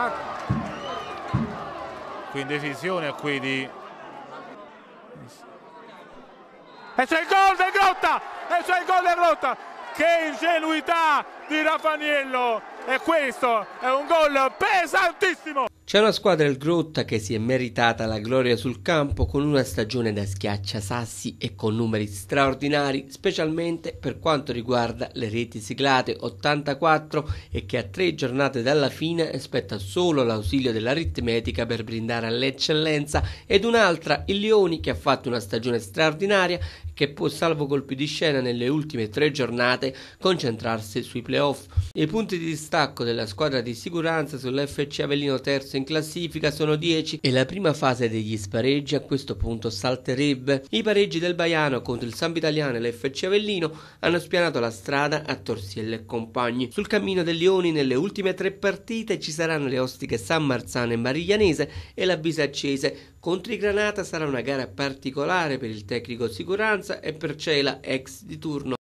attacco qui indecisione qui di e c'è il gol del Grotta e c'è il gol del Grotta che ingenuità di Raffaniello e questo è un gol pesantissimo c'è una squadra, il Grotta, che si è meritata la gloria sul campo con una stagione da schiacciasassi e con numeri straordinari, specialmente per quanto riguarda le reti siglate 84 e che a tre giornate dalla fine aspetta solo l'ausilio dell'aritmetica per brindare all'eccellenza ed un'altra, il Lioni, che ha fatto una stagione straordinaria che può, salvo colpi di scena nelle ultime tre giornate, concentrarsi sui playoff. I punti di distacco della squadra di sicurezza sull'FC Avellino terzo in classifica sono 10 e la prima fase degli spareggi a questo punto salterebbe. I pareggi del Baiano contro il Samp Italiano e l'FC Avellino hanno spianato la strada a Torsiello e compagni. Sul cammino del Leoni nelle ultime tre partite ci saranno le ostiche San Marzano e Mariglianese e la Bisaccese. Contro i Granata sarà una gara particolare per il tecnico Sicuranza e per Cela, ex di turno.